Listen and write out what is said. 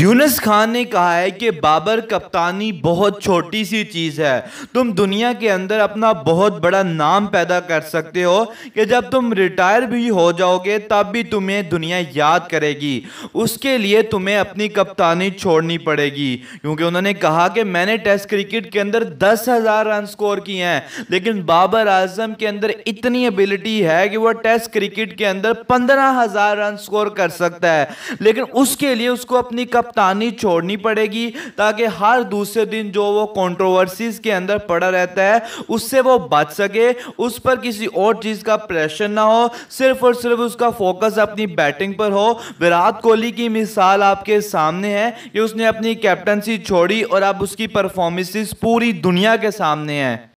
यूनस खान ने कहा है कि बाबर कप्तानी बहुत छोटी सी चीज़ है तुम दुनिया के अंदर अपना बहुत बड़ा नाम पैदा कर सकते हो कि जब तुम रिटायर भी हो जाओगे तब भी तुम्हें दुनिया याद करेगी उसके लिए तुम्हें अपनी कप्तानी छोड़नी पड़ेगी क्योंकि उन्होंने कहा कि मैंने टेस्ट क्रिकेट के अंदर दस हज़ार रन स्कोर किए हैं लेकिन बाबर आजम के अंदर इतनी एबिलिटी है कि वह टेस्ट क्रिकेट के अंदर पंद्रह हज़ार रन स्कोर कर सकता है लेकिन उसके लिए उसको अपनी कप कप्तानी छोड़नी पड़ेगी ताकि हर दूसरे दिन जो वो कंट्रोवर्सीज के अंदर पड़ा रहता है उससे वो बच सके उस पर किसी और चीज़ का प्रेशर ना हो सिर्फ और सिर्फ उसका फोकस अपनी बैटिंग पर हो विराट कोहली की मिसाल आपके सामने है कि उसने अपनी कैप्टनसी छोड़ी और अब उसकी परफॉर्मेंसेस पूरी दुनिया के सामने हैं